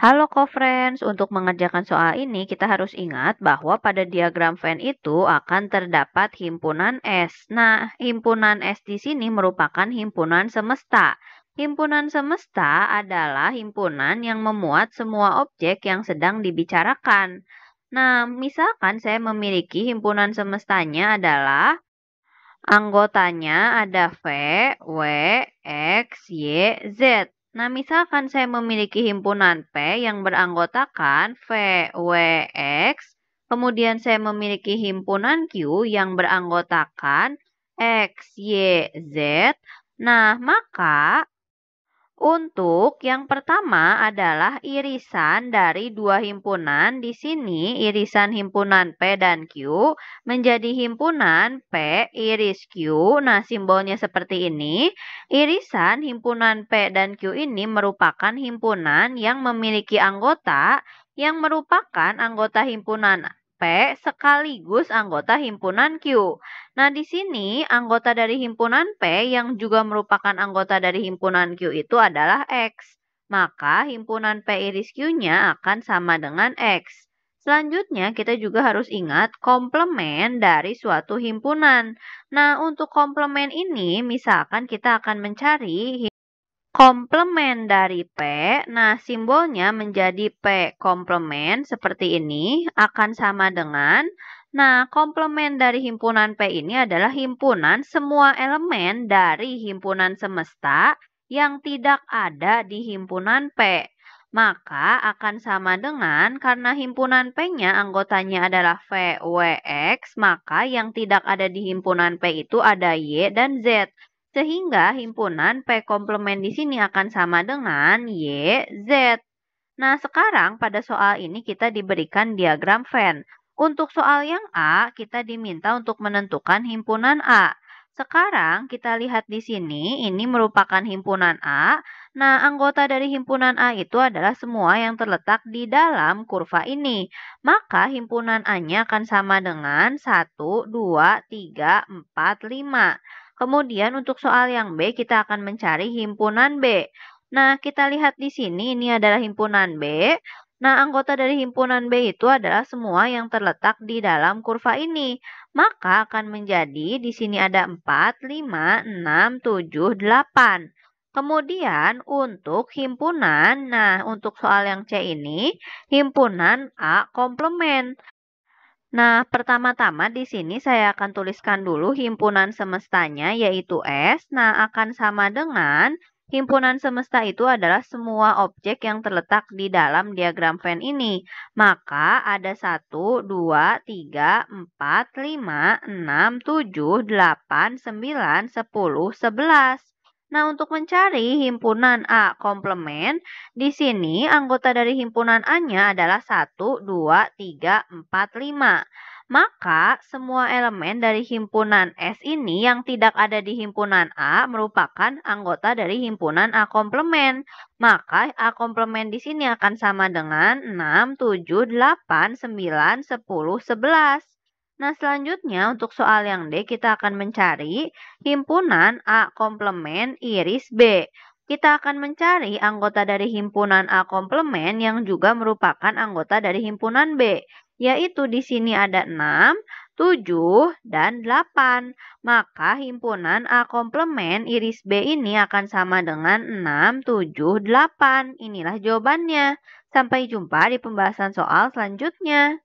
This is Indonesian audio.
Halo co-friends, untuk mengerjakan soal ini kita harus ingat bahwa pada diagram Venn itu akan terdapat himpunan S. Nah, himpunan S di sini merupakan himpunan semesta. Himpunan semesta adalah himpunan yang memuat semua objek yang sedang dibicarakan. Nah, misalkan saya memiliki himpunan semestanya adalah anggotanya ada V, W, X, Y, Z. Nah, misalkan saya memiliki himpunan P yang beranggotakan V, W, X, kemudian saya memiliki himpunan Q yang beranggotakan X, Y, Z. Nah, maka untuk yang pertama adalah irisan dari dua himpunan. Di sini irisan himpunan P dan Q menjadi himpunan P iris Q. Nah, simbolnya seperti ini. Irisan himpunan P dan Q ini merupakan himpunan yang memiliki anggota yang merupakan anggota himpunan P sekaligus anggota himpunan Q. Nah, di sini anggota dari himpunan P yang juga merupakan anggota dari himpunan Q itu adalah X. Maka himpunan P iris Q-nya akan sama dengan X. Selanjutnya, kita juga harus ingat komplement dari suatu himpunan. Nah, untuk komplement ini, misalkan kita akan mencari Komplement dari P, nah simbolnya menjadi P komplement seperti ini akan sama dengan, nah komplement dari himpunan P ini adalah himpunan semua elemen dari himpunan semesta yang tidak ada di himpunan P. Maka akan sama dengan karena himpunan P-nya anggotanya adalah V, W, X, maka yang tidak ada di himpunan P itu ada Y dan Z. Sehingga himpunan P komplement di sini akan sama dengan Y, Z. Nah, sekarang pada soal ini kita diberikan diagram Venn. Untuk soal yang A, kita diminta untuk menentukan himpunan A. Sekarang kita lihat di sini, ini merupakan himpunan A. Nah, anggota dari himpunan A itu adalah semua yang terletak di dalam kurva ini. Maka himpunan A-nya akan sama dengan 1, 2, 3, 4, 5. Kemudian untuk soal yang B, kita akan mencari himpunan B. Nah, kita lihat di sini, ini adalah himpunan B. Nah, anggota dari himpunan B itu adalah semua yang terletak di dalam kurva ini. Maka akan menjadi di sini ada 4, 5, 6, 7, 8. Kemudian untuk himpunan, nah untuk soal yang C ini, himpunan A komplement. Nah, pertama-tama di sini saya akan tuliskan dulu himpunan semestanya yaitu S. Nah, akan sama dengan Himpunan semesta itu adalah semua objek yang terletak di dalam diagram Venn ini. Maka ada 1, 2, 3, 4, 5, 6, 7, 8, 9, 10, 11. Nah, untuk mencari himpunan A komplement, di sini anggota dari himpunan A-nya adalah 1, 2, 3, 4, 5. Maka, semua elemen dari himpunan S ini yang tidak ada di himpunan A merupakan anggota dari himpunan A komplement. Maka, A komplement di sini akan sama dengan 6, 7, 8, 9, 10, 11. Nah, selanjutnya untuk soal yang D kita akan mencari himpunan A komplement iris B. Kita akan mencari anggota dari himpunan A komplement yang juga merupakan anggota dari himpunan B, yaitu di sini ada 6, 7, dan 8. Maka himpunan A komplement iris B ini akan sama dengan 6, 7, 8. Inilah jawabannya. Sampai jumpa di pembahasan soal selanjutnya.